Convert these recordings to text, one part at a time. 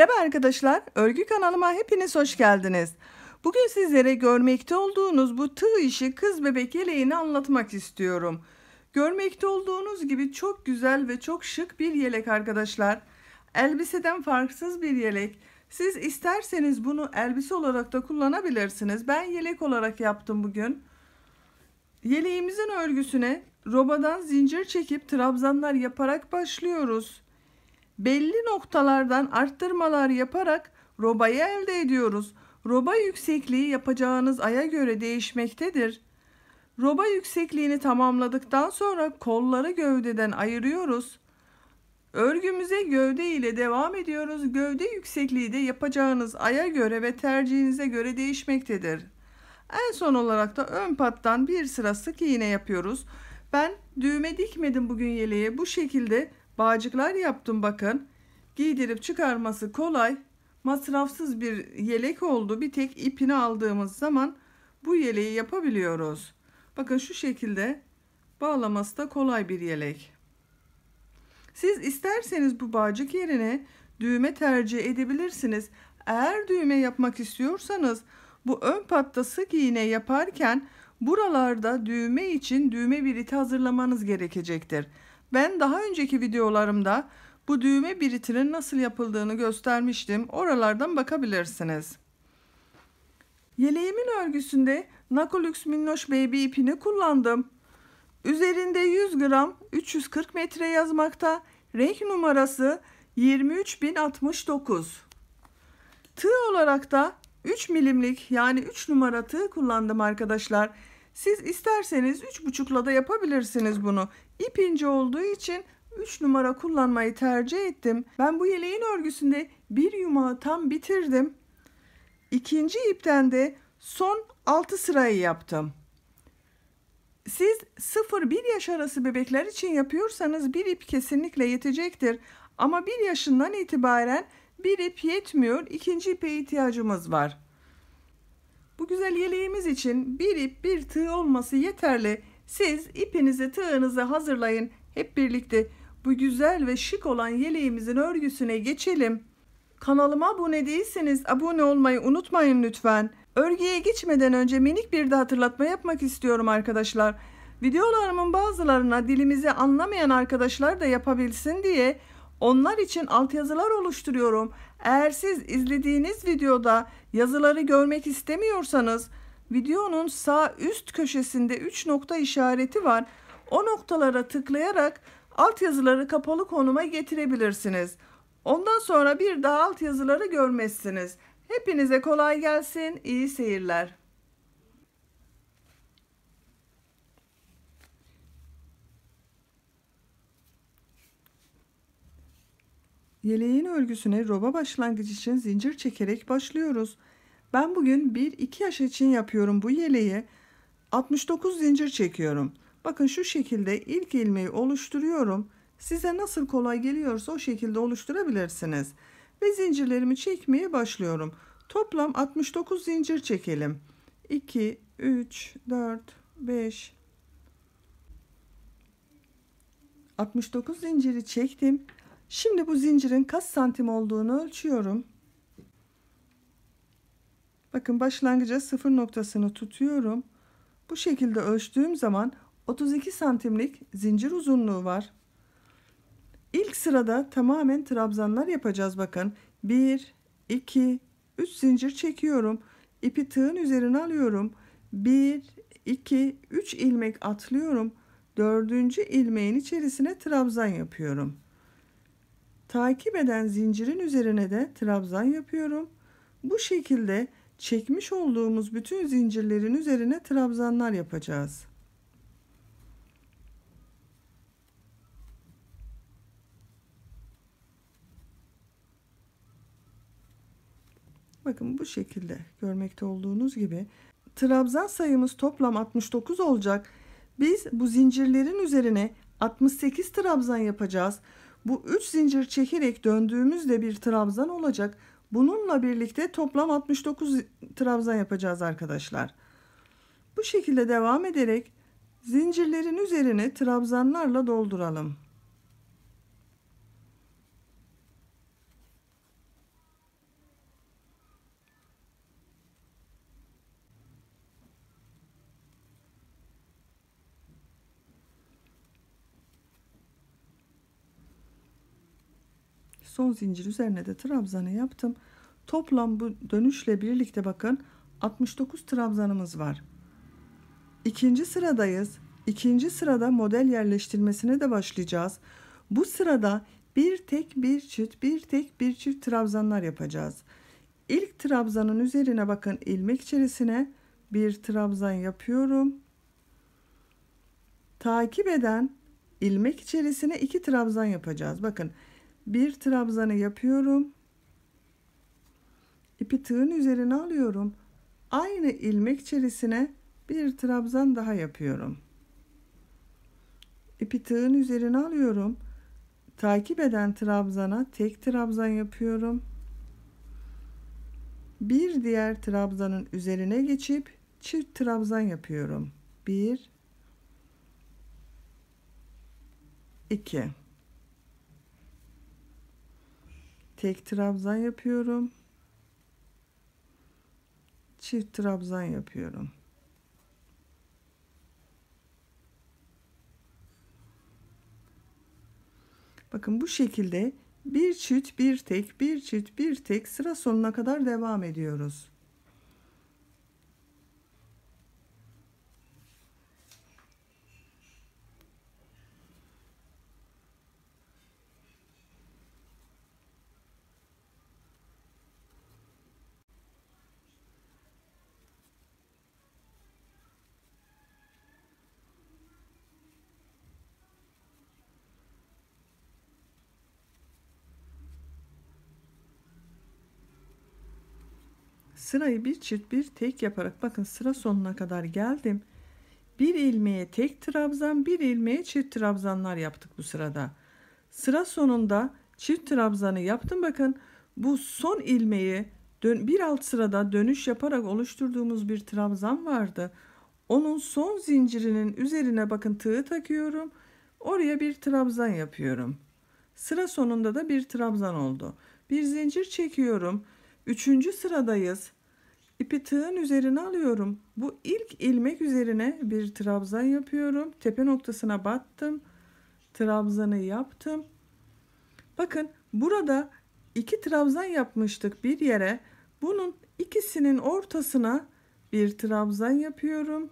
Merhaba arkadaşlar, örgü kanalıma hepiniz hoş geldiniz. Bugün sizlere görmekte olduğunuz bu tığ işi kız bebek yeleğini anlatmak istiyorum. Görmekte olduğunuz gibi çok güzel ve çok şık bir yelek arkadaşlar. Elbiseden farksız bir yelek. Siz isterseniz bunu elbise olarak da kullanabilirsiniz. Ben yelek olarak yaptım bugün. Yeleğimizin örgüsüne robadan zincir çekip trabzanlar yaparak başlıyoruz belli noktalardan arttırmalar yaparak robayı elde ediyoruz. Roba yüksekliği yapacağınız aya göre değişmektedir. Roba yüksekliğini tamamladıktan sonra kolları gövdeden ayırıyoruz. Örgümüze gövde ile devam ediyoruz. Gövde yüksekliği de yapacağınız aya göre ve tercihinize göre değişmektedir. En son olarak da ön pattan bir sıra sık iğne yapıyoruz. Ben düğme dikmedim bugün yeleğe. Bu şekilde Bağcıklar yaptım bakın. Giydirip çıkarması kolay, masrafsız bir yelek oldu. Bir tek ipini aldığımız zaman bu yeleği yapabiliyoruz. Bakın şu şekilde bağlaması da kolay bir yelek. Siz isterseniz bu bağcık yerine düğme tercih edebilirsiniz. Eğer düğme yapmak istiyorsanız bu ön patta sık iğne yaparken buralarda düğme için düğme biriti hazırlamanız gerekecektir. Ben daha önceki videolarımda bu düğme biritinin nasıl yapıldığını göstermiştim. Oralardan bakabilirsiniz. Yeleğimin örgüsünde Nakolux Minnoş Baby ipini kullandım. Üzerinde 100 gram 340 metre yazmakta. Renk numarası 23069. Tığ olarak da 3 milimlik yani 3 numara tığ kullandım arkadaşlar. Siz isterseniz 3,5'la da yapabilirsiniz bunu. İp ince olduğu için 3 numara kullanmayı tercih ettim. Ben bu yeleğin örgüsünde bir yumağı tam bitirdim. İkinci ipten de son 6 sırayı yaptım. Siz 0-1 yaş arası bebekler için yapıyorsanız bir ip kesinlikle yetecektir. Ama 1 yaşından itibaren bir ip yetmiyor, ikinci ipe ihtiyacımız var. Bu güzel yeleğimiz için bir ip bir tığ olması yeterli. Siz ipinizi tığınızı hazırlayın. Hep birlikte bu güzel ve şık olan yeleğimizin örgüsüne geçelim. Kanalıma abone değilseniz abone olmayı unutmayın lütfen. Örgüye geçmeden önce minik bir de hatırlatma yapmak istiyorum arkadaşlar. Videolarımın bazılarına dilimizi anlamayan arkadaşlar da yapabilsin diye onlar için altyazılar oluşturuyorum. Eğer siz izlediğiniz videoda yazıları görmek istemiyorsanız videonun sağ üst köşesinde 3 nokta işareti var. O noktalara tıklayarak altyazıları kapalı konuma getirebilirsiniz. Ondan sonra bir daha altyazıları görmezsiniz. Hepinize kolay gelsin, iyi seyirler. Yeleğin örgüsüne roba başlangıç için zincir çekerek başlıyoruz. Ben bugün 1-2 yaş için yapıyorum bu yeleği. 69 zincir çekiyorum. Bakın şu şekilde ilk ilmeği oluşturuyorum. Size nasıl kolay geliyorsa o şekilde oluşturabilirsiniz. Ve zincirlerimi çekmeye başlıyorum. Toplam 69 zincir çekelim. 2, 3, 4, 5, 69 zinciri çektim. Şimdi bu zincirin kaç santim olduğunu ölçüyorum. Bakın başlangıca sıfır noktasını tutuyorum. Bu şekilde ölçtüğüm zaman 32 santimlik zincir uzunluğu var. İlk sırada tamamen trabzanlar yapacağız bakın. 1, 2, 3 zincir çekiyorum. İpi tığın üzerine alıyorum. 1, 2, 3 ilmek atlıyorum. Dördüncü ilmeğin içerisine trabzan yapıyorum. Takip eden zincirin üzerine de trabzan yapıyorum. Bu şekilde çekmiş olduğumuz bütün zincirlerin üzerine trabzanlar yapacağız. Bakın bu şekilde görmekte olduğunuz gibi trabzan sayımız toplam 69 olacak. Biz bu zincirlerin üzerine 68 trabzan yapacağız. Bu 3 zincir çekerek döndüğümüzde bir trabzan olacak. Bununla birlikte toplam 69 trabzan yapacağız arkadaşlar. Bu şekilde devam ederek zincirlerin üzerine trabzanlarla dolduralım. son zincir üzerine de trabzanı yaptım. Toplam bu dönüşle birlikte bakın 69 trabzanımız var. İkinci sıradayız. İkinci sırada model yerleştirmesine de başlayacağız. Bu sırada bir tek bir çift bir tek bir çift trabzanlar yapacağız. İlk trabzanın üzerine bakın ilmek içerisine bir trabzan yapıyorum. Takip eden ilmek içerisine iki trabzan yapacağız. Bakın bir trabzanı yapıyorum İpi tığın üzerine alıyorum aynı ilmek içerisine bir trabzan daha yapıyorum İpi tığın üzerine alıyorum takip eden trabzana tek trabzan yapıyorum bir diğer trabzanın üzerine geçip çift trabzan yapıyorum 1 2 tek trabzan yapıyorum çift trabzan yapıyorum bakın bu şekilde bir çift bir tek bir çift bir tek sıra sonuna kadar devam ediyoruz Sırayı bir çift bir tek yaparak bakın sıra sonuna kadar geldim. Bir ilmeğe tek trabzan, bir ilmeğe çift trabzanlar yaptık bu sırada. Sıra sonunda çift trabzanı yaptım bakın. Bu son ilmeği dön, bir alt sırada dönüş yaparak oluşturduğumuz bir trabzan vardı. Onun son zincirinin üzerine bakın tığı takıyorum. Oraya bir trabzan yapıyorum. Sıra sonunda da bir trabzan oldu. Bir zincir çekiyorum. Üçüncü sıradayız. İpi tığın üzerine alıyorum. Bu ilk ilmek üzerine bir trabzan yapıyorum. Tepe noktasına battım. Trabzanı yaptım. Bakın burada iki trabzan yapmıştık bir yere. Bunun ikisinin ortasına bir trabzan yapıyorum.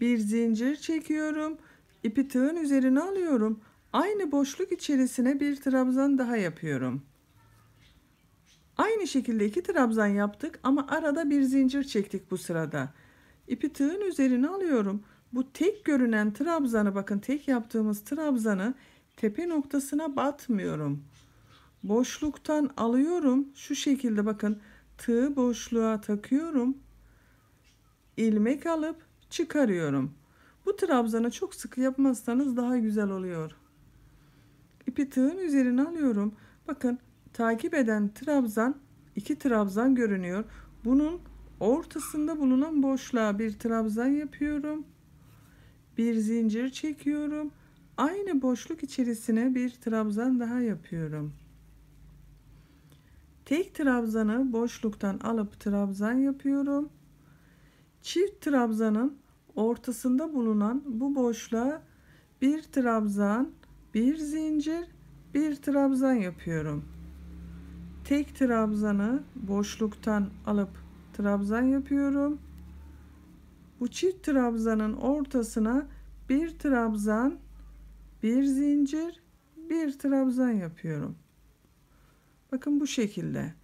Bir zincir çekiyorum. İpi tığın üzerine alıyorum. Aynı boşluk içerisine bir trabzan daha yapıyorum. Aynı şekilde iki trabzan yaptık ama arada bir zincir çektik bu sırada. İpi tığın üzerine alıyorum. Bu tek görünen trabzanı bakın tek yaptığımız trabzanı tepe noktasına batmıyorum. Boşluktan alıyorum. Şu şekilde bakın tığ boşluğa takıyorum. ilmek alıp çıkarıyorum. Bu trabzanı çok sık yapmazsanız daha güzel oluyor. İpi tığın üzerine alıyorum. Bakın takip eden trabzan iki trabzan görünüyor. Bunun ortasında bulunan boşluğa bir trabzan yapıyorum. Bir zincir çekiyorum. Aynı boşluk içerisine bir trabzan daha yapıyorum. Tek trabzanı boşluktan alıp trabzan yapıyorum. Çift trabzanın ortasında bulunan bu boşluğa bir trabzan, bir zincir, bir trabzan yapıyorum tek trabzanı boşluktan alıp trabzan yapıyorum. Bu çift trabzanın ortasına bir trabzan, bir zincir, bir trabzan yapıyorum. Bakın bu şekilde.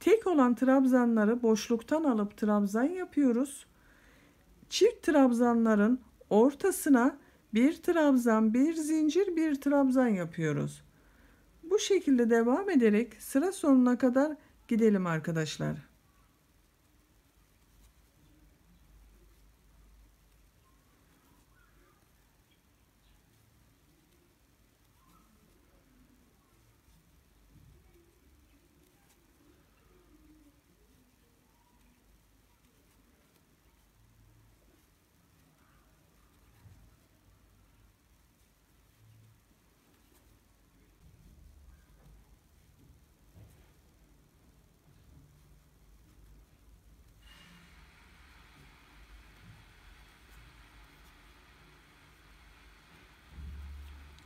Tek olan trabzanları boşluktan alıp trabzan yapıyoruz. Çift trabzanların ortasına bir trabzan, bir zincir, bir trabzan yapıyoruz. Bu şekilde devam ederek sıra sonuna kadar gidelim arkadaşlar.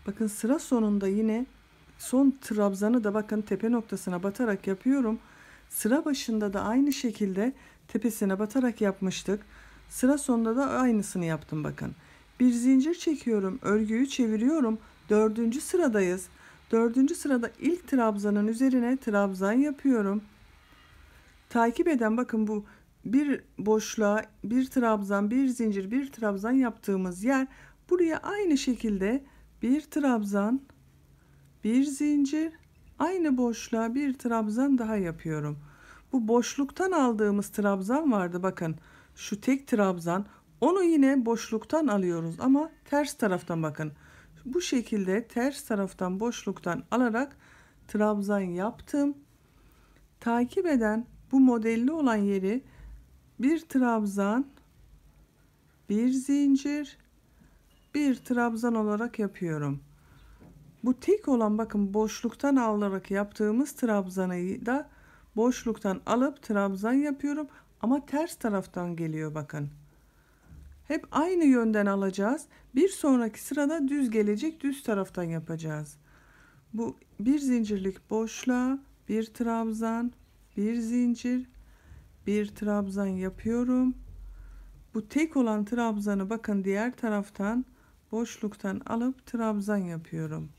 Bakın sıra sonunda yine son trabzanı da bakın tepe noktasına batarak yapıyorum. Sıra başında da aynı şekilde tepesine batarak yapmıştık. Sıra sonunda da aynısını yaptım bakın. Bir zincir çekiyorum, örgüyü çeviriyorum. Dördüncü sıradayız. Dördüncü sırada ilk trabzanın üzerine trabzan yapıyorum. Takip eden bakın bu bir boşluğa bir trabzan, bir zincir, bir trabzan yaptığımız yer buraya aynı şekilde bir trabzan, bir zincir, aynı boşluğa bir trabzan daha yapıyorum. Bu boşluktan aldığımız trabzan vardı bakın. Şu tek trabzan onu yine boşluktan alıyoruz ama ters taraftan bakın. Bu şekilde ters taraftan boşluktan alarak trabzan yaptım. Takip eden bu modelli olan yeri bir trabzan, bir zincir, bir trabzan olarak yapıyorum. Bu tek olan bakın boşluktan alarak yaptığımız trabzanı da boşluktan alıp trabzan yapıyorum ama ters taraftan geliyor bakın. Hep aynı yönden alacağız. Bir sonraki sırada düz gelecek düz taraftan yapacağız. Bu bir zincirlik boşluğa bir trabzan, bir zincir, bir trabzan yapıyorum. Bu tek olan trabzanı bakın diğer taraftan boşluktan alıp trabzan yapıyorum.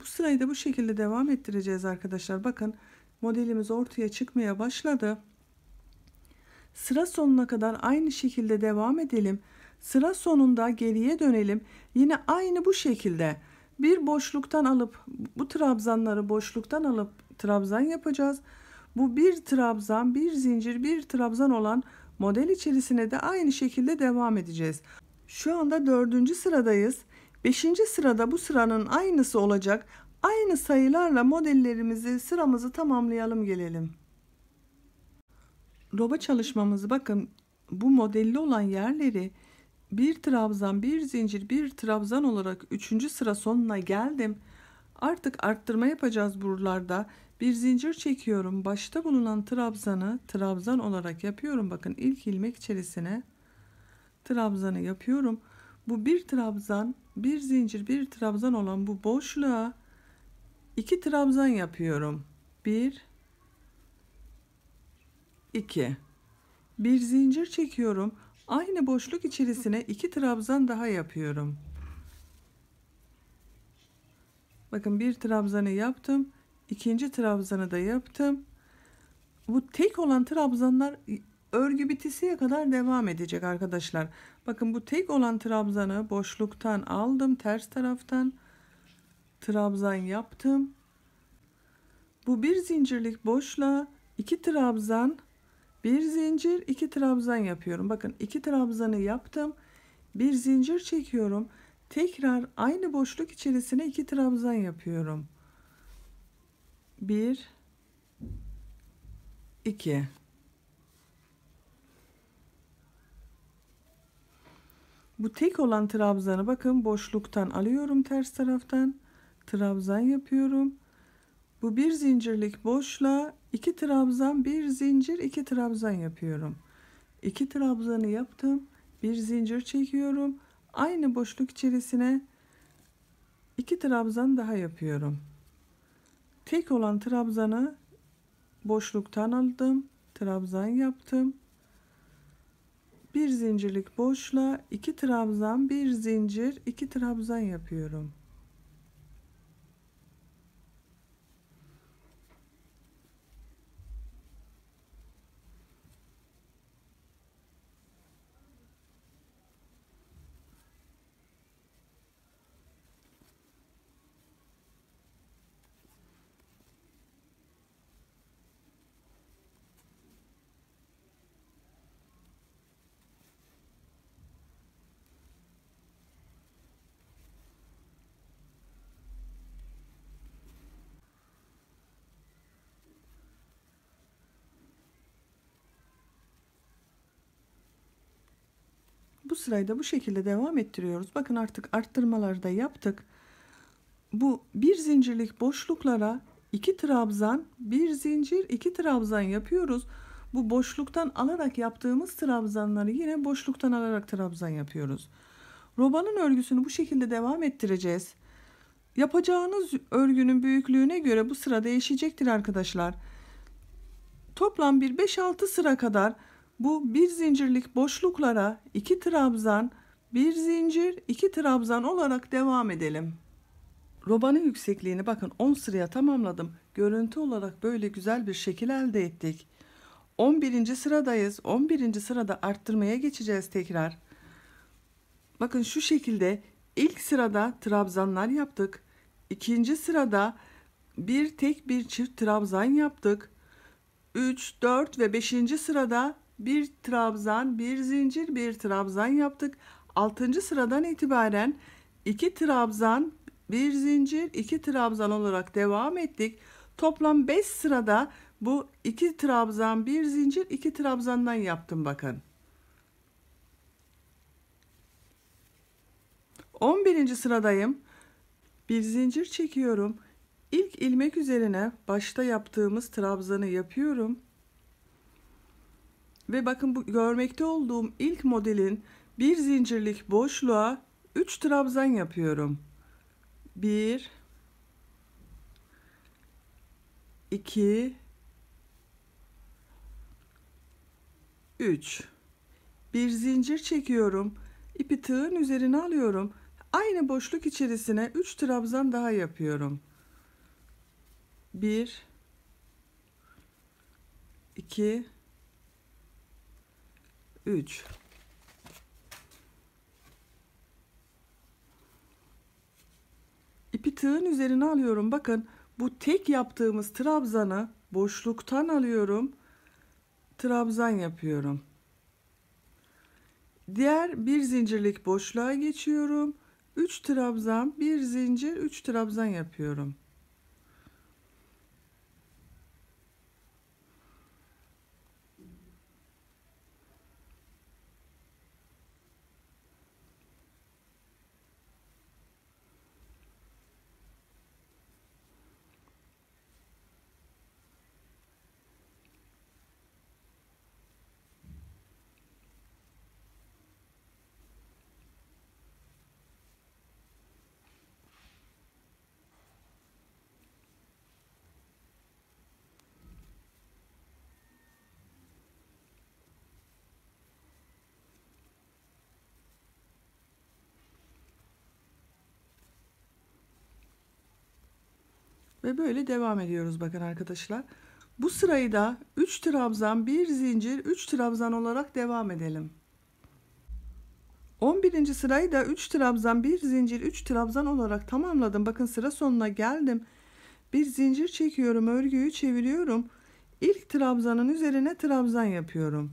Bu sırayı da bu şekilde devam ettireceğiz arkadaşlar. Bakın modelimiz ortaya çıkmaya başladı. Sıra sonuna kadar aynı şekilde devam edelim. Sıra sonunda geriye dönelim. Yine aynı bu şekilde bir boşluktan alıp bu trabzanları boşluktan alıp trabzan yapacağız. Bu bir trabzan, bir zincir, bir trabzan olan model içerisine de aynı şekilde devam edeceğiz. Şu anda dördüncü sıradayız. Beşinci sırada bu sıranın aynısı olacak. Aynı sayılarla modellerimizi, sıramızı tamamlayalım gelelim roba çalışmamızı bakın bu modelli olan yerleri bir trabzan bir zincir bir trabzan olarak üçüncü sıra sonuna geldim artık arttırma yapacağız buralarda bir zincir çekiyorum başta bulunan trabzanı trabzan olarak yapıyorum bakın ilk ilmek içerisine trabzanı yapıyorum bu bir trabzan bir zincir bir trabzan olan bu boşluğa iki trabzan yapıyorum bir 2 bir zincir çekiyorum aynı boşluk içerisine iki trabzan daha yapıyorum bakın bir trabzanı yaptım ikinci trabzanı da yaptım bu tek olan trabzanlar örgü bitisiye kadar devam edecek arkadaşlar bakın bu tek olan trabzanı boşluktan aldım ters taraftan trabzan yaptım bu bir zincirlik boşluğa iki trabzan bir zincir iki trabzan yapıyorum bakın iki trabzanı yaptım bir zincir çekiyorum tekrar aynı boşluk içerisine iki trabzan yapıyorum Bir, iki. bu tek olan trabzanı bakın boşluktan alıyorum ters taraftan trabzan yapıyorum bu bir zincirlik boşla 2 trabzan bir zincir iki trabzan yapıyorum. 2 trabzanı yaptım. Bir zincir çekiyorum. Aynı boşluk içerisine 2 trabzan daha yapıyorum. Tek olan trabzanı boşluktan aldım. Trabzan yaptım. Bir zincirlik boşla iki trabzan, bir zincir, iki trabzan yapıyorum. sırayı da bu şekilde devam ettiriyoruz. Bakın artık arttırmaları da yaptık. Bu bir zincirlik boşluklara iki trabzan, bir zincir, iki trabzan yapıyoruz. Bu boşluktan alarak yaptığımız trabzanları yine boşluktan alarak trabzan yapıyoruz. Robanın örgüsünü bu şekilde devam ettireceğiz. Yapacağınız örgünün büyüklüğüne göre bu sıra değişecektir arkadaşlar. Toplam bir 5-6 sıra kadar bu bir zincirlik boşluklara iki trabzan, bir zincir, iki trabzan olarak devam edelim. Robanın yüksekliğini bakın 10 sıraya tamamladım. Görüntü olarak böyle güzel bir şekil elde ettik. 11. sıradayız. 11. sırada arttırmaya geçeceğiz tekrar. Bakın şu şekilde ilk sırada trabzanlar yaptık. İkinci sırada bir tek bir çift trabzan yaptık. 3, 4 ve 5. sırada bir trabzan, bir zincir, bir trabzan yaptık. Altıncı sıradan itibaren iki trabzan, bir zincir, iki trabzan olarak devam ettik. Toplam 5 sırada bu iki trabzan, bir zincir, iki trabzandan yaptım bakın. 11. sıradayım. Bir zincir çekiyorum. İlk ilmek üzerine başta yaptığımız trabzanı yapıyorum. Ve bakın bu görmekte olduğum ilk modelin bir zincirlik boşluğa 3 trabzan yapıyorum. 1 2 3 bir zincir çekiyorum. İpi tığın üzerine alıyorum. Aynı boşluk içerisine 3 trabzan daha yapıyorum. 1 2 3 ipi tığın üzerine alıyorum bakın bu tek yaptığımız trabzanı boşluktan alıyorum trabzan yapıyorum diğer bir zincirlik boşluğa geçiyorum 3 trabzan bir zincir 3 trabzan yapıyorum Ve böyle devam ediyoruz bakın arkadaşlar. Bu sırayı da 3 trabzan, 1 zincir, 3 trabzan olarak devam edelim. 11. sırayı da 3 trabzan, 1 zincir, 3 trabzan olarak tamamladım. Bakın sıra sonuna geldim. Bir zincir çekiyorum, örgüyü çeviriyorum. İlk trabzanın üzerine trabzan yapıyorum.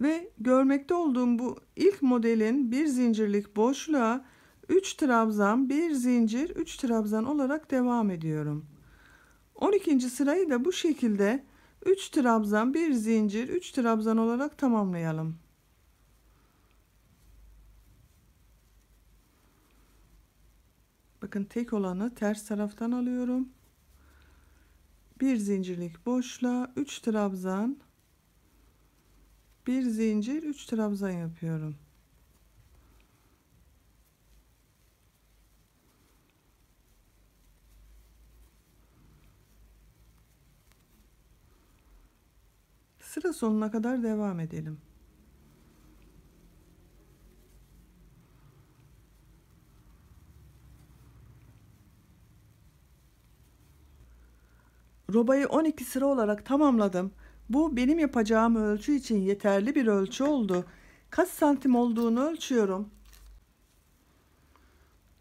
Ve görmekte olduğum bu ilk modelin bir zincirlik boşluğa 3 trabzan, 1 zincir, 3 trabzan olarak devam ediyorum. 12. sırayı da bu şekilde 3 trabzan, 1 zincir, 3 trabzan olarak tamamlayalım. Bakın tek olanı ters taraftan alıyorum. Bir zincirlik boşla 3 trabzan, bir zincir, 3 trabzan yapıyorum. da sonuna kadar devam edelim. Robayı 12 sıra olarak tamamladım. Bu benim yapacağım ölçü için yeterli bir ölçü oldu. Kaç santim olduğunu ölçüyorum.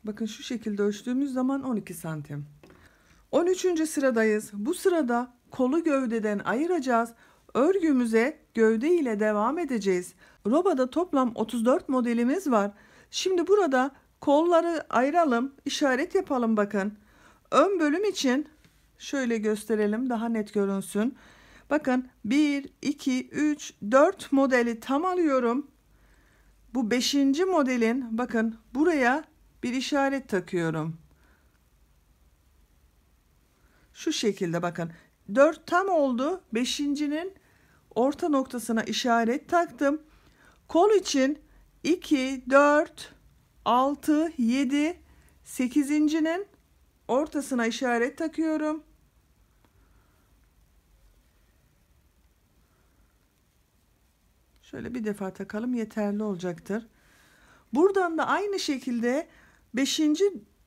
Bakın şu şekilde ölçtüğümüz zaman 12 santim. 13. sıradayız. Bu sırada kolu gövdeden ayıracağız. Örgümüze gövde ile devam edeceğiz. Robada toplam 34 modelimiz var. Şimdi burada kolları ayıralım, işaret yapalım bakın. Ön bölüm için şöyle gösterelim daha net görünsün. Bakın 1, 2, 3, 4 modeli tam alıyorum. Bu 5. modelin bakın buraya bir işaret takıyorum. Şu şekilde bakın. 4 tam oldu. 5.'nin orta noktasına işaret taktım. Kol için 2, 4, 6, 7, 8.'nin ortasına işaret takıyorum. Şöyle bir defa takalım yeterli olacaktır. Buradan da aynı şekilde 5.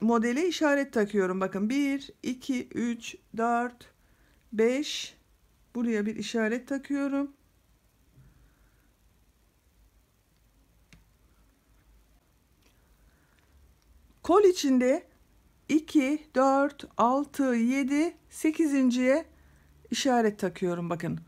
modele işaret takıyorum. Bakın 1, 2, 3, 4, 5, Buraya bir işaret takıyorum. Kol içinde 2, 4, 6, 7, 8.ye işaret takıyorum bakın.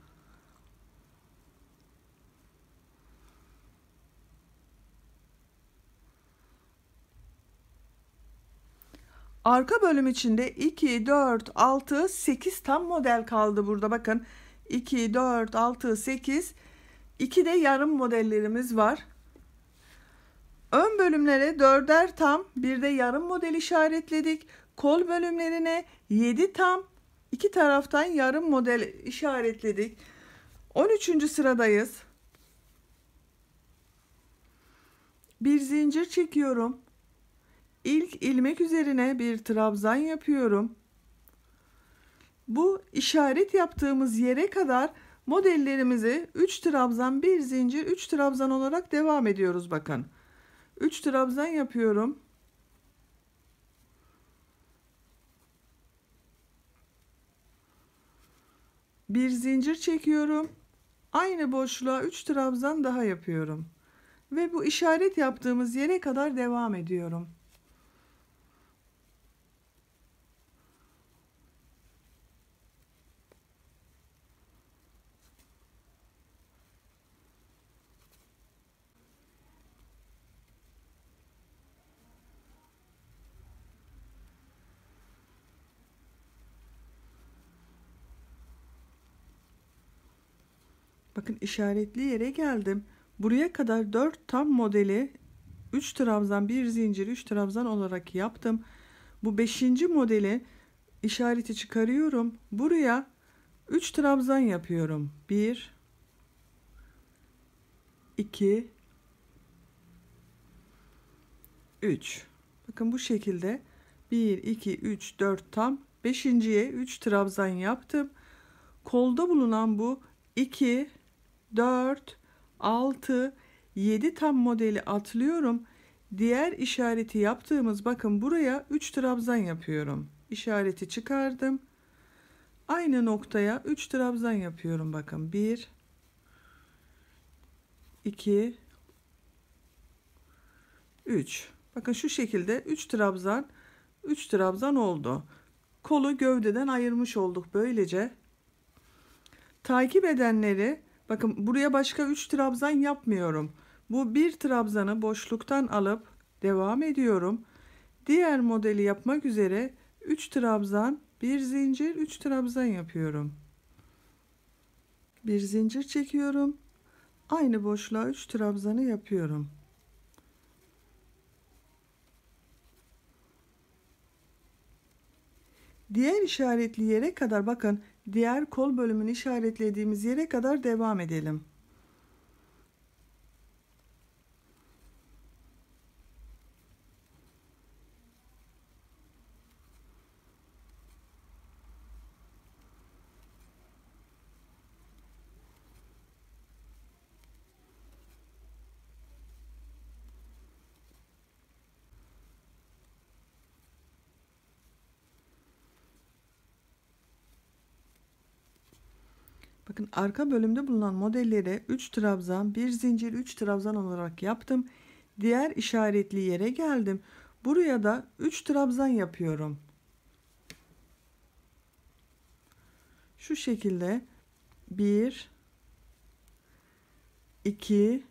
Arka bölüm içinde 2, 4, 6, 8 tam model kaldı burada bakın. 2, 4, 6, 8. 2 de yarım modellerimiz var. Ön bölümlere 4'er tam, bir de yarım model işaretledik. Kol bölümlerine 7 tam, iki taraftan yarım model işaretledik. 13. sıradayız. Bir zincir çekiyorum. İlk ilmek üzerine bir trabzan yapıyorum. Bu işaret yaptığımız yere kadar modellerimizi 3 trabzan bir zincir 3 trabzan olarak devam ediyoruz bakın. 3 trabzan yapıyorum. Bir zincir çekiyorum. Aynı boşluğa 3 trabzan daha yapıyorum. Ve bu işaret yaptığımız yere kadar devam ediyorum. Bakın işaretli yere geldim. Buraya kadar 4 tam modeli 3 trabzan bir zincir 3 trabzan olarak yaptım. Bu 5. modeli işareti çıkarıyorum. Buraya 3 trabzan yapıyorum. 1 2 3 Bakın bu şekilde 1 2 3 4 tam 5.ye 3 trabzan yaptım. Kolda bulunan bu 2 4, 6, 7 tam modeli atlıyorum. Diğer işareti yaptığımız bakın buraya 3 trabzan yapıyorum. İşareti çıkardım. Aynı noktaya 3 trabzan yapıyorum bakın. 1 2 3. Bakın şu şekilde 3 trabzan 3 trabzan oldu. Kolu gövdeden ayırmış olduk böylece. Takip edenleri Bakın buraya başka 3 trabzan yapmıyorum. Bu bir trabzanı boşluktan alıp devam ediyorum. Diğer modeli yapmak üzere 3 trabzan, bir zincir, 3 trabzan yapıyorum. Bir zincir çekiyorum. Aynı boşluğa 3 trabzanı yapıyorum. Diğer işaretli yere kadar bakın diğer kol bölümünü işaretlediğimiz yere kadar devam edelim. arka bölümde bulunan modellere 3 trabzan, 1 zincir, 3 trabzan olarak yaptım. Diğer işaretli yere geldim. Buraya da 3 trabzan yapıyorum. Şu şekilde 1 2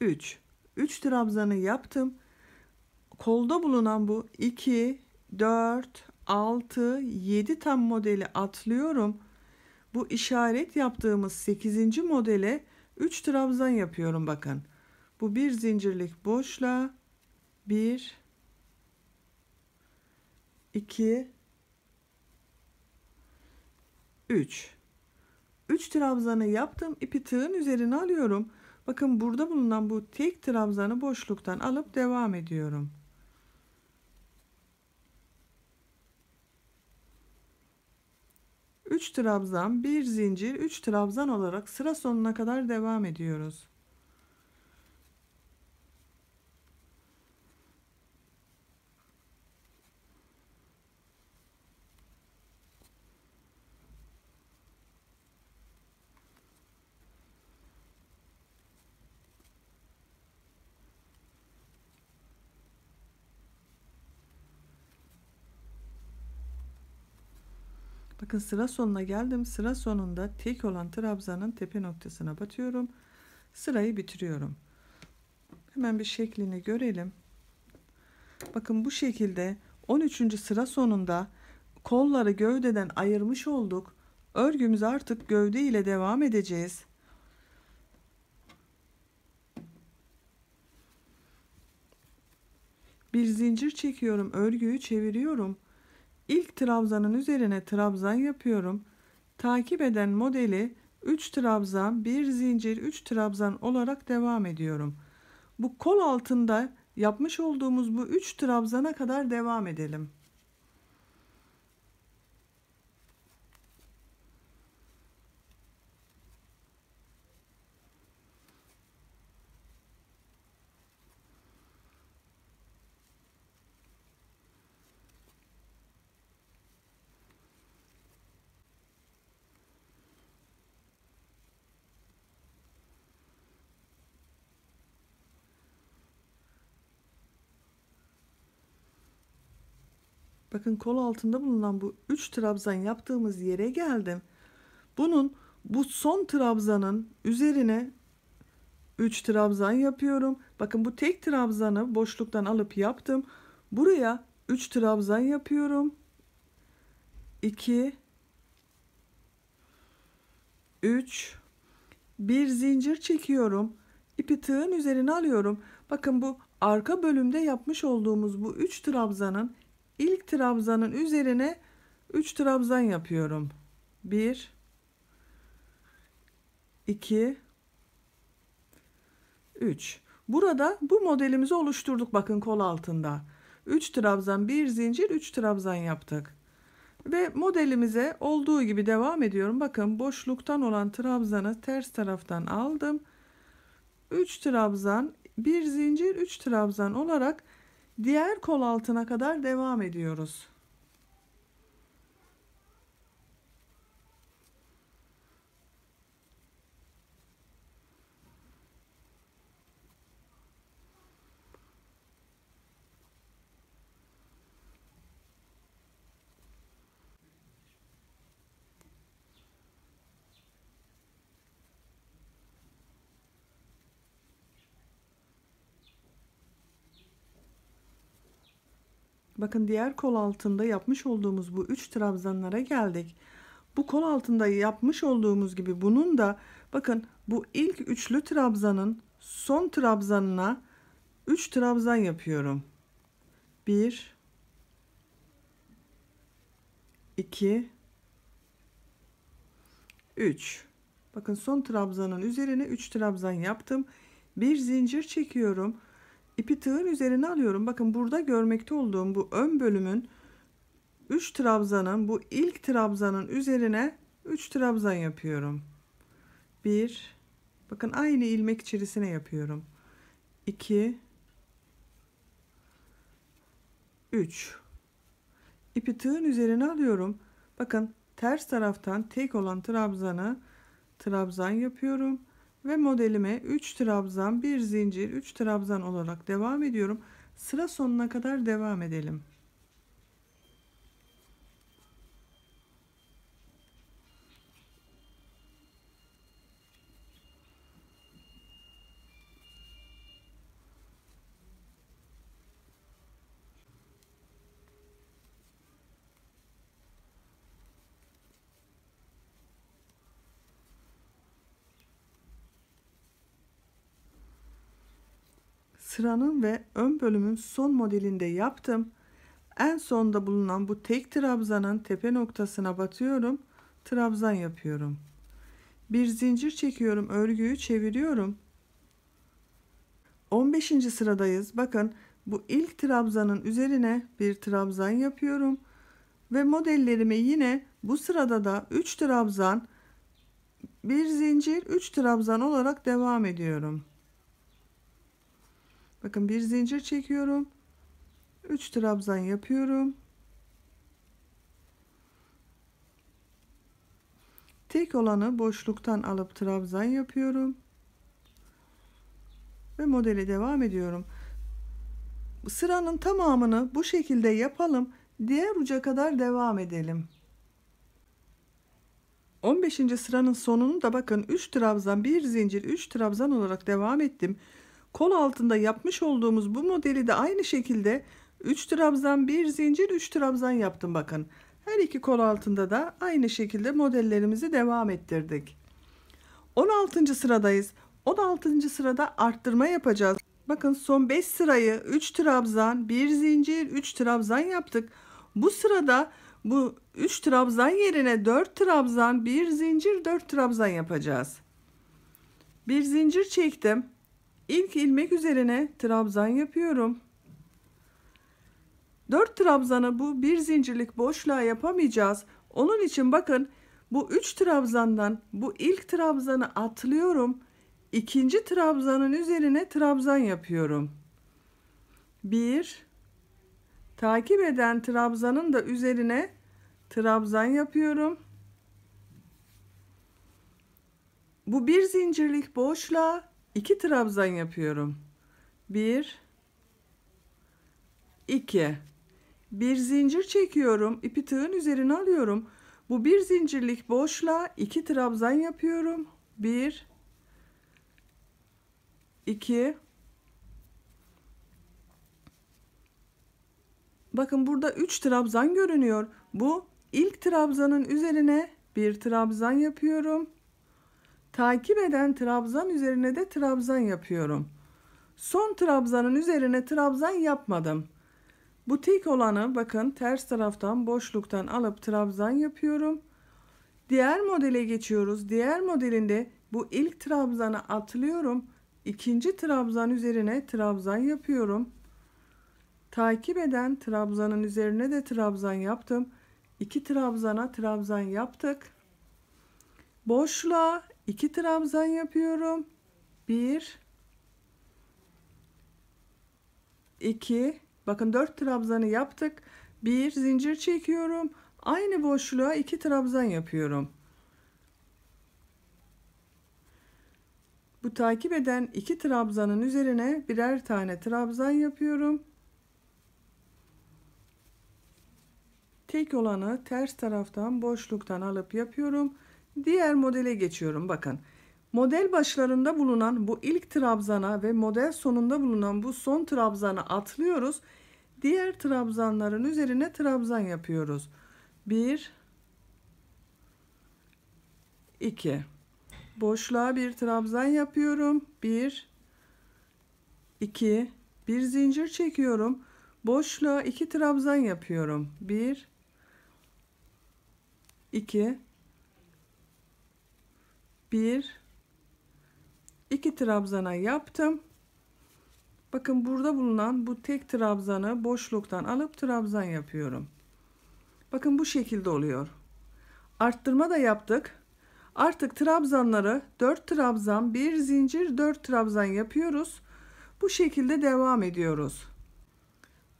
3 3 trabzanı yaptım. Kolda bulunan bu 2 4 6 7 tam modeli atlıyorum bu işaret yaptığımız 8. modele 3 trabzan yapıyorum bakın. Bu bir zincirlik boşla 1 2 3 3 trabzanı yaptım. İpi tığın üzerine alıyorum. Bakın burada bulunan bu tek trabzanı boşluktan alıp devam ediyorum. 3 trabzan, 1 zincir, 3 trabzan olarak sıra sonuna kadar devam ediyoruz. Bakın sıra sonuna geldim. Sıra sonunda tek olan trabzanın tepe noktasına batıyorum. Sırayı bitiriyorum. Hemen bir şeklini görelim. Bakın bu şekilde 13. sıra sonunda kolları gövdeden ayırmış olduk. Örgümüz artık gövde ile devam edeceğiz. Bir zincir çekiyorum, örgüyü çeviriyorum. İlk trabzanın üzerine trabzan yapıyorum. Takip eden modeli 3 trabzan, 1 zincir, 3 trabzan olarak devam ediyorum. Bu kol altında yapmış olduğumuz bu 3 trabzana kadar devam edelim. Bakın kol altında bulunan bu 3 trabzan yaptığımız yere geldim. Bunun bu son trabzanın üzerine 3 trabzan yapıyorum. Bakın bu tek trabzanı boşluktan alıp yaptım. Buraya 3 trabzan yapıyorum. 2 3 bir zincir çekiyorum. İpi tığın üzerine alıyorum. Bakın bu arka bölümde yapmış olduğumuz bu 3 trabzanın ilk trabzanın üzerine 3 trabzan yapıyorum. 1 2 3 Burada bu modelimizi oluşturduk bakın kol altında. 3 trabzan, 1 zincir, 3 trabzan yaptık. Ve modelimize olduğu gibi devam ediyorum. Bakın boşluktan olan trabzanı ters taraftan aldım. 3 trabzan, 1 zincir, 3 trabzan olarak diğer kol altına kadar devam ediyoruz. Bakın diğer kol altında yapmış olduğumuz bu 3 trabzanlara geldik. Bu kol altında yapmış olduğumuz gibi bunun da bakın bu ilk üçlü trabzanın son trabzanına 3 trabzan yapıyorum. 1 2 3 Bakın son trabzanın üzerine 3 trabzan yaptım. Bir zincir çekiyorum ipi tığın üzerine alıyorum. Bakın burada görmekte olduğum bu ön bölümün 3 trabzanın bu ilk trabzanın üzerine 3 trabzan yapıyorum. 1 Bakın aynı ilmek içerisine yapıyorum. 2 3 İpi tığın üzerine alıyorum. Bakın ters taraftan tek olan trabzanı trabzan yapıyorum ve modelime 3 trabzan, 1 zincir, 3 trabzan olarak devam ediyorum. Sıra sonuna kadar devam edelim. sıranın ve ön bölümün son modelinde yaptım. En sonda bulunan bu tek trabzanın tepe noktasına batıyorum. Trabzan yapıyorum. Bir zincir çekiyorum. Örgüyü çeviriyorum. 15. sıradayız. Bakın bu ilk trabzanın üzerine bir trabzan yapıyorum. Ve modellerimi yine bu sırada da 3 trabzan bir zincir 3 trabzan olarak devam ediyorum bakın bir zincir çekiyorum 3 trabzan yapıyorum tek olanı boşluktan alıp trabzan yapıyorum ve modele devam ediyorum sıranın tamamını bu şekilde yapalım diğer uca kadar devam edelim 15. sıranın sonunu da bakın 3 trabzan bir zincir 3 trabzan olarak devam ettim Kol altında yapmış olduğumuz bu modeli de aynı şekilde 3 trabzan 1 zincir 3 trabzan yaptım bakın. Her iki kol altında da aynı şekilde modellerimizi devam ettirdik. 16. sıradayız. 16. sırada arttırma yapacağız. Bakın son 5 sırayı 3 trabzan 1 zincir 3 trabzan yaptık. Bu sırada bu 3 trabzan yerine 4 trabzan 1 zincir 4 trabzan yapacağız. Bir zincir çektim ilk ilmek üzerine trabzan yapıyorum. 4 trabzanı bu bir zincirlik boşluğa yapamayacağız. Onun için bakın bu 3 trabzandan bu ilk trabzanı atlıyorum. İkinci trabzanın üzerine trabzan yapıyorum. 1 takip eden trabzanın da üzerine trabzan yapıyorum. Bu bir zincirlik boşluğa 2 trabzan yapıyorum. 1 2 bir zincir çekiyorum. ipi tığın üzerine alıyorum. Bu bir zincirlik boşla 2 trabzan yapıyorum. 1 2 Bakın burada 3 trabzan görünüyor. Bu ilk trabzanın üzerine bir trabzan yapıyorum. Takip eden trabzan üzerine de trabzan yapıyorum. Son trabzanın üzerine trabzan yapmadım. Bu tek olanı bakın ters taraftan boşluktan alıp trabzan yapıyorum. Diğer modele geçiyoruz. Diğer modelinde bu ilk trabzanı atlıyorum. İkinci trabzan üzerine trabzan yapıyorum. Takip eden trabzanın üzerine de trabzan yaptım. İki trabzana trabzan yaptık. Boşluğa 2 trabzan yapıyorum. 1 2 bakın 4 trabzanı yaptık. 1 zincir çekiyorum. Aynı boşluğa 2 trabzan yapıyorum. Bu takip eden 2 trabzanın üzerine birer tane trabzan yapıyorum. Tek olanı ters taraftan boşluktan alıp yapıyorum. Diğer modele geçiyorum bakın. Model başlarında bulunan bu ilk trabzana ve model sonunda bulunan bu son trabzana atlıyoruz. Diğer trabzanların üzerine trabzan yapıyoruz. 1 2 Boşluğa bir trabzan yapıyorum. 1 2 Bir zincir çekiyorum. Boşluğa iki trabzan yapıyorum. 1 2 bir iki trabzana yaptım bakın burada bulunan bu tek trabzanı boşluktan alıp trabzan yapıyorum bakın bu şekilde oluyor arttırma da yaptık artık trabzanları 4 trabzan bir zincir 4 trabzan yapıyoruz bu şekilde devam ediyoruz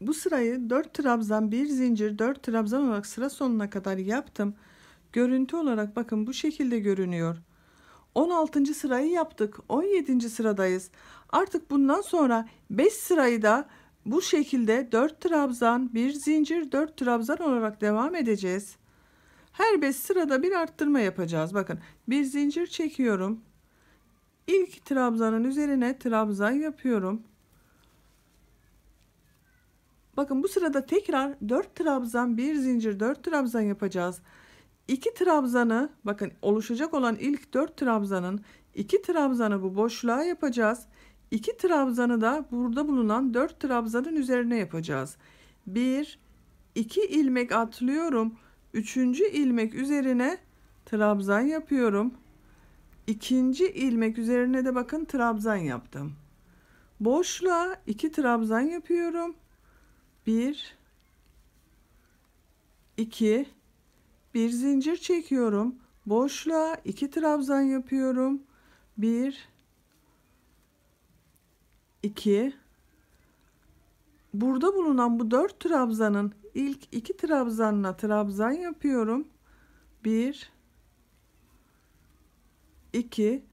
bu sırayı 4 trabzan bir zincir 4 trabzan olarak sıra sonuna kadar yaptım görüntü olarak bakın bu şekilde görünüyor 16. sırayı yaptık. 17. sıradayız. Artık bundan sonra 5 sırayı da bu şekilde 4 trabzan, 1 zincir, 4 trabzan olarak devam edeceğiz. Her 5 sırada bir arttırma yapacağız. Bakın bir zincir çekiyorum. İlk trabzanın üzerine trabzan yapıyorum. Bakın bu sırada tekrar 4 trabzan, 1 zincir, 4 trabzan yapacağız iki trabzanı bakın oluşacak olan ilk dört trabzanın iki trabzanı bu boşluğa yapacağız. İki trabzanı da burada bulunan dört trabzanın üzerine yapacağız. Bir, iki ilmek atlıyorum. Üçüncü ilmek üzerine trabzan yapıyorum. İkinci ilmek üzerine de bakın trabzan yaptım. Boşluğa iki trabzan yapıyorum. Bir, iki bir zincir çekiyorum. Boşluğa iki trabzan yapıyorum. Bir, iki. Burada bulunan bu dört trabzanın ilk iki trabzanla trabzan yapıyorum. Bir, iki.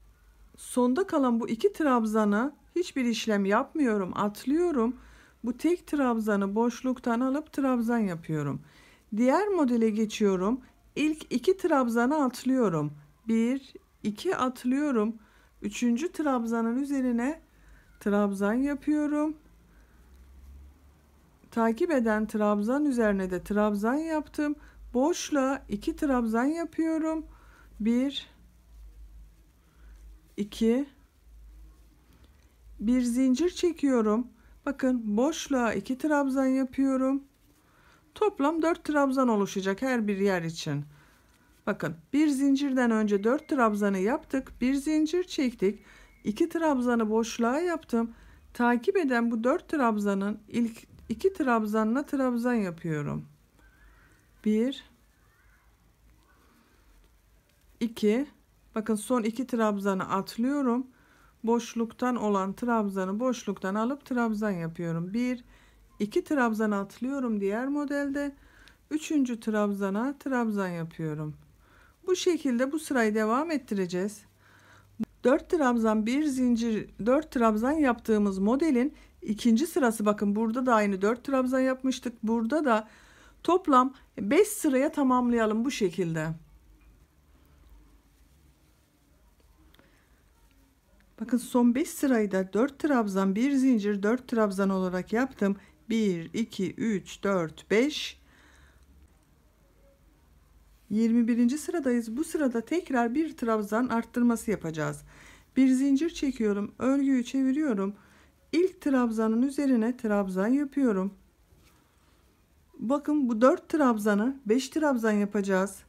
Sonda kalan bu iki trabzana hiçbir işlem yapmıyorum. Atlıyorum. Bu tek trabzanı boşluktan alıp trabzan yapıyorum. Diğer modele geçiyorum. İlk iki trabzanı atlıyorum. Bir, iki atlıyorum. Üçüncü trabzanın üzerine trabzan yapıyorum. Takip eden trabzan üzerine de trabzan yaptım. Boşla iki trabzan yapıyorum. Bir, iki, bir zincir çekiyorum. Bakın boşluğa iki trabzan yapıyorum. Toplam 4 trabzan oluşacak her bir yer için. Bakın bir zincirden önce 4 trabzanı yaptık. Bir zincir çektik. 2 trabzanı boşluğa yaptım. Takip eden bu 4 trabzanın ilk 2 trabzanla trabzan yapıyorum. 1 2 Bakın son 2 trabzanı atlıyorum. Boşluktan olan trabzanı boşluktan alıp trabzan yapıyorum. 1 2 2 trabzan atlıyorum diğer modelde. Üçüncü trabzana trabzan yapıyorum. Bu şekilde bu sırayı devam ettireceğiz. 4 trabzan bir zincir 4 trabzan yaptığımız modelin ikinci sırası bakın burada da aynı 4 trabzan yapmıştık. Burada da toplam 5 sıraya tamamlayalım bu şekilde. Bakın son 5 sırayı da 4 trabzan bir zincir 4 trabzan olarak yaptım. 1, 2, 3, 4, 5. 21. sıradayız. Bu sırada tekrar bir trabzan arttırması yapacağız. Bir zincir çekiyorum. Örgüyü çeviriyorum. İlk trabzanın üzerine trabzan yapıyorum. Bakın bu 4 trabzanı 5 trabzan yapacağız.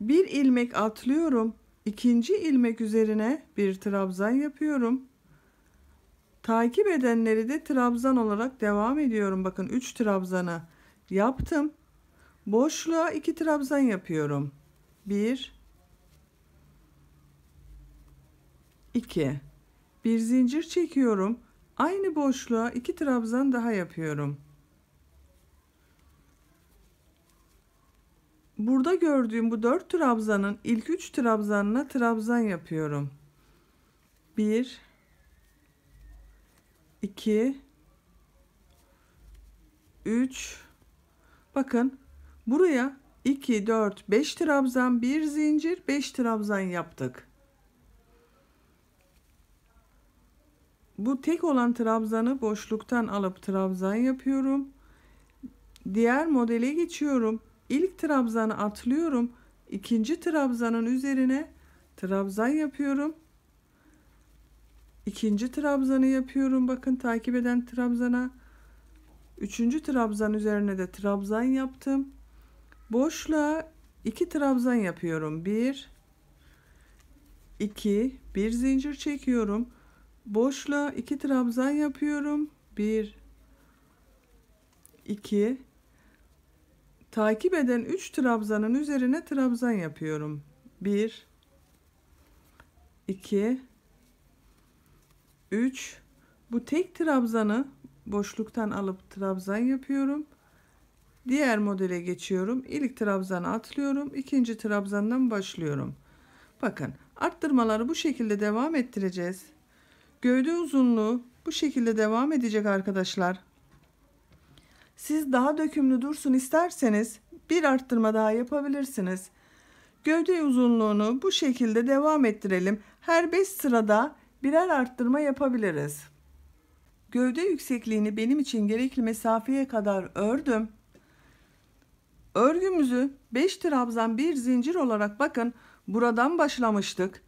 Bir ilmek atlıyorum. ikinci ilmek üzerine bir trabzan yapıyorum. Takip edenleri de trabzan olarak devam ediyorum. Bakın 3 trabzanı yaptım. Boşluğa 2 trabzan yapıyorum. 1 2 Bir zincir çekiyorum. Aynı boşluğa 2 trabzan daha yapıyorum. Burada gördüğüm bu 4 trabzanın ilk 3 trabzanına trabzan yapıyorum. 1 2 3 Bakın buraya 2 4 5 trabzan bir zincir 5 trabzan yaptık. Bu tek olan trabzanı boşluktan alıp trabzan yapıyorum. Diğer modele geçiyorum. İlk trabzanı atlıyorum. ikinci trabzanın üzerine trabzan yapıyorum ikinci trabzanı yapıyorum. Bakın takip eden trabzana. Üçüncü trabzan üzerine de trabzan yaptım. Boşla iki trabzan yapıyorum. Bir, iki, bir zincir çekiyorum. Boşla iki trabzan yapıyorum. Bir, iki, takip eden üç trabzanın üzerine trabzan yapıyorum. Bir, iki, 3 bu tek trabzanı boşluktan alıp trabzan yapıyorum diğer modele geçiyorum ilk trabzanı atlıyorum ikinci trabzandan başlıyorum bakın arttırmaları bu şekilde devam ettireceğiz gövde uzunluğu bu şekilde devam edecek arkadaşlar siz daha dökümlü dursun isterseniz bir arttırma daha yapabilirsiniz gövde uzunluğunu bu şekilde devam ettirelim her 5 sırada birer arttırma yapabiliriz. Gövde yüksekliğini benim için gerekli mesafeye kadar ördüm. Örgümüzü 5 trabzan bir zincir olarak bakın buradan başlamıştık.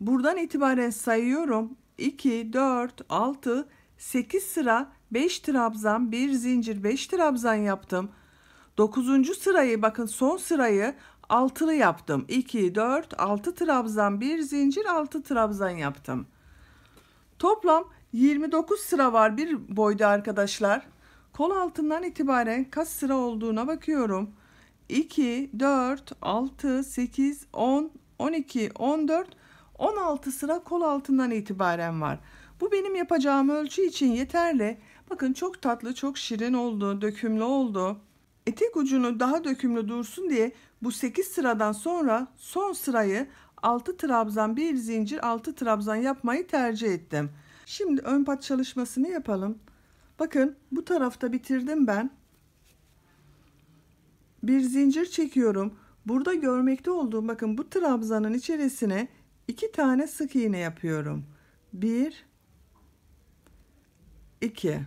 Buradan itibaren sayıyorum. 2, 4, 6, 8 sıra 5 trabzan bir zincir 5 trabzan yaptım. 9. sırayı bakın son sırayı altılı yaptım. 2, 4, 6 trabzan, 1 zincir, 6 trabzan yaptım. Toplam 29 sıra var bir boyda arkadaşlar. Kol altından itibaren kaç sıra olduğuna bakıyorum. 2, 4, 6, 8, 10, 12, 14, 16 sıra kol altından itibaren var. Bu benim yapacağım ölçü için yeterli. Bakın çok tatlı, çok şirin oldu, dökümlü oldu. Etek ucunu daha dökümlü dursun diye bu 8 sıradan sonra son sırayı 6 trabzan bir zincir 6 trabzan yapmayı tercih ettim. Şimdi ön pat çalışmasını yapalım. Bakın bu tarafta bitirdim ben. Bir zincir çekiyorum. Burada görmekte olduğum bakın bu trabzanın içerisine iki tane sık iğne yapıyorum. 1 2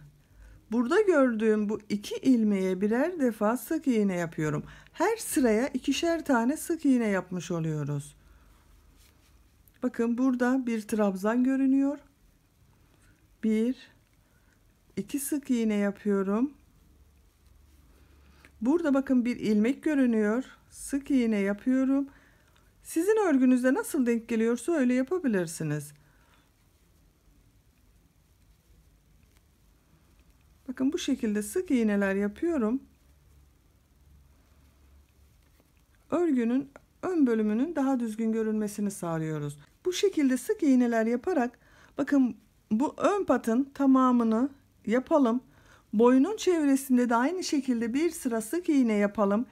Burada gördüğüm bu iki ilmeğe birer defa sık iğne yapıyorum. Her sıraya ikişer tane sık iğne yapmış oluyoruz. Bakın burada bir trabzan görünüyor. Bir, iki sık iğne yapıyorum. Burada bakın bir ilmek görünüyor. Sık iğne yapıyorum. Sizin örgünüzde nasıl denk geliyorsa öyle yapabilirsiniz. Bakın bu şekilde sık iğneler yapıyorum. Örgünün ön bölümünün daha düzgün görünmesini sağlıyoruz. Bu şekilde sık iğneler yaparak bakın bu ön patın tamamını yapalım. Boynun çevresinde de aynı şekilde bir sıra sık iğne yapalım.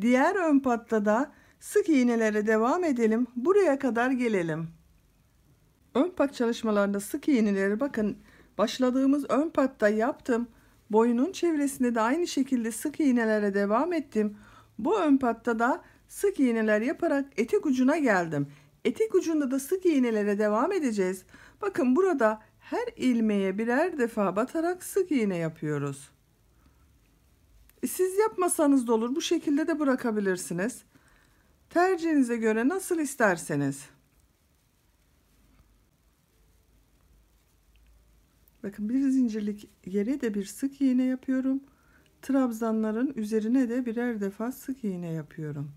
Diğer ön patta da sık iğnelere devam edelim. Buraya kadar gelelim. Ön pat çalışmalarında sık iğneleri bakın başladığımız ön patta yaptım. Boyunun çevresinde de aynı şekilde sık iğnelere devam ettim. Bu ön patta da sık iğneler yaparak etek ucuna geldim. Etek ucunda da sık iğnelere devam edeceğiz. Bakın burada her ilmeğe birer defa batarak sık iğne yapıyoruz. E, siz yapmasanız da olur. Bu şekilde de bırakabilirsiniz. Tercihinize göre nasıl isterseniz. Bakın bir zincirlik yere de bir sık iğne yapıyorum. Trabzanların üzerine de birer defa sık iğne yapıyorum.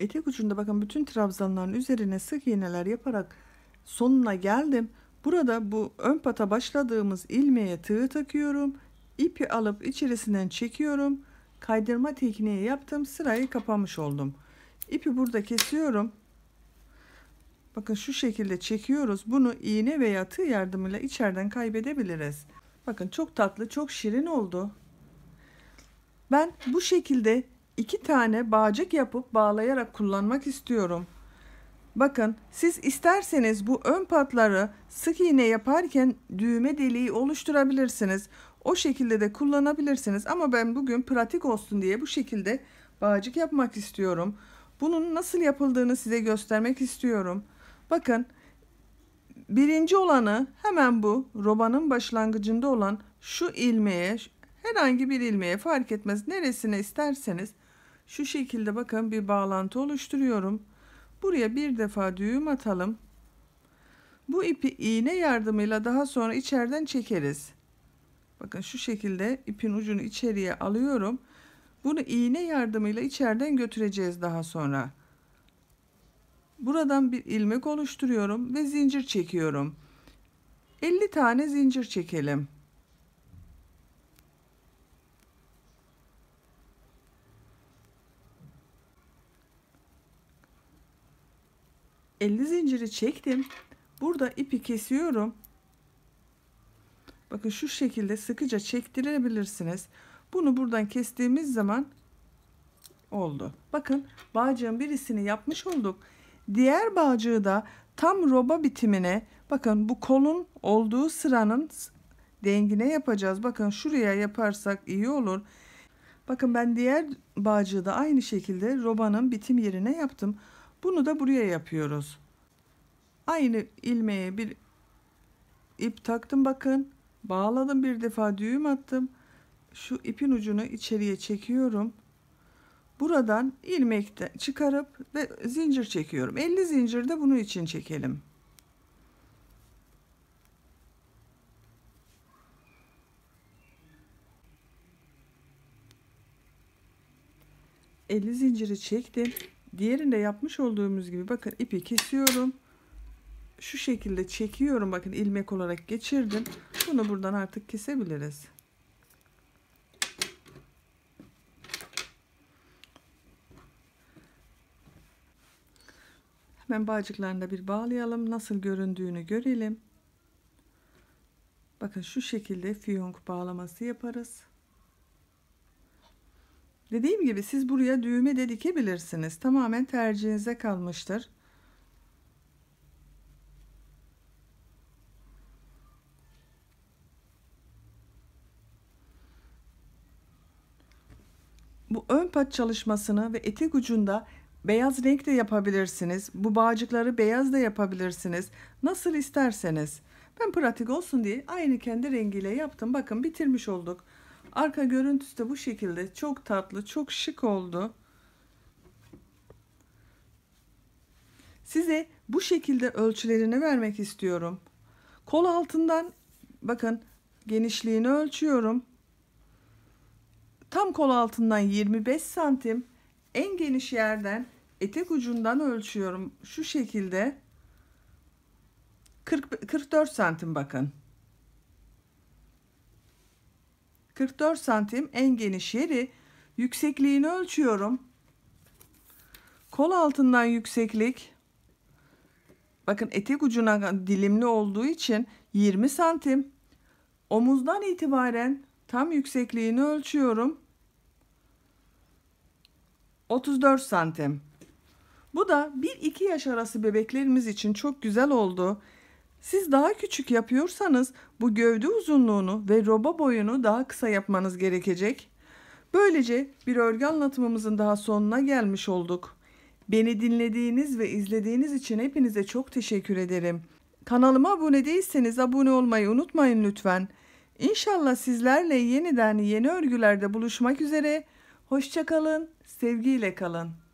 Etek ucunda bakın bütün trabzanların üzerine sık iğneler yaparak sonuna geldim. Burada bu ön pata başladığımız ilmeğe tığ takıyorum. İpi alıp içerisinden çekiyorum. Kaydırma tekniği yaptım. Sırayı kapamış oldum. İpi burada kesiyorum. Bakın şu şekilde çekiyoruz. Bunu iğne veya tığ yardımıyla içeriden kaybedebiliriz. Bakın çok tatlı, çok şirin oldu. Ben bu şekilde iki tane bağcık yapıp bağlayarak kullanmak istiyorum. Bakın siz isterseniz bu ön patları sık iğne yaparken düğme deliği oluşturabilirsiniz. O şekilde de kullanabilirsiniz ama ben bugün pratik olsun diye bu şekilde bağcık yapmak istiyorum. Bunun nasıl yapıldığını size göstermek istiyorum. Bakın birinci olanı hemen bu robanın başlangıcında olan şu ilmeğe herhangi bir ilmeğe fark etmez neresine isterseniz şu şekilde bakın bir bağlantı oluşturuyorum. Buraya bir defa düğüm atalım. Bu ipi iğne yardımıyla daha sonra içeriden çekeriz. Bakın şu şekilde ipin ucunu içeriye alıyorum. Bunu iğne yardımıyla içeriden götüreceğiz daha sonra. Buradan bir ilmek oluşturuyorum ve zincir çekiyorum. 50 tane zincir çekelim. 50 zinciri çektim. Burada ipi kesiyorum. Bakın şu şekilde sıkıca çektirebilirsiniz. Bunu buradan kestiğimiz zaman oldu. Bakın bağcığın birisini yapmış olduk. Diğer bağcığı da tam roba bitimine bakın bu kolun olduğu sıranın dengine yapacağız. Bakın şuraya yaparsak iyi olur. Bakın ben diğer bağcığı da aynı şekilde robanın bitim yerine yaptım. Bunu da buraya yapıyoruz. Aynı ilmeğe bir ip taktım bakın. Bağladım bir defa düğüm attım. Şu ipin ucunu içeriye çekiyorum. Buradan ilmekten çıkarıp ve zincir çekiyorum. 50 zincir de bunun için çekelim. Elli zinciri çektim. Diğerinde yapmış olduğumuz gibi bakın ipi kesiyorum. Şu şekilde çekiyorum. Bakın ilmek olarak geçirdim. Bunu buradan artık kesebiliriz. Hemen bağcıklarını bir bağlayalım. Nasıl göründüğünü görelim. Bakın şu şekilde fiyonk bağlaması yaparız. Dediğim gibi siz buraya düğme de dikebilirsiniz. Tamamen tercihinize kalmıştır. Bu ön pat çalışmasını ve etek ucunda beyaz renk de yapabilirsiniz. Bu bağcıkları beyaz da yapabilirsiniz. Nasıl isterseniz. Ben pratik olsun diye aynı kendi rengiyle yaptım. Bakın bitirmiş olduk. Arka görüntüsü de bu şekilde. Çok tatlı, çok şık oldu. Size bu şekilde ölçülerini vermek istiyorum. Kol altından bakın genişliğini ölçüyorum. Tam kol altından 25 santim. En geniş yerden etek ucundan ölçüyorum. Şu şekilde 40, 44 santim bakın. 44 santim en geniş yeri. Yüksekliğini ölçüyorum. Kol altından yükseklik. Bakın etek ucuna dilimli olduğu için 20 santim. Omuzdan itibaren tam yüksekliğini ölçüyorum. 34 santim. Bu da 1-2 yaş arası bebeklerimiz için çok güzel oldu. Siz daha küçük yapıyorsanız bu gövde uzunluğunu ve roba boyunu daha kısa yapmanız gerekecek. Böylece bir örgü anlatımımızın daha sonuna gelmiş olduk. Beni dinlediğiniz ve izlediğiniz için hepinize çok teşekkür ederim. Kanalıma abone değilseniz abone olmayı unutmayın lütfen. İnşallah sizlerle yeniden yeni örgülerde buluşmak üzere. Hoşçakalın, sevgiyle kalın.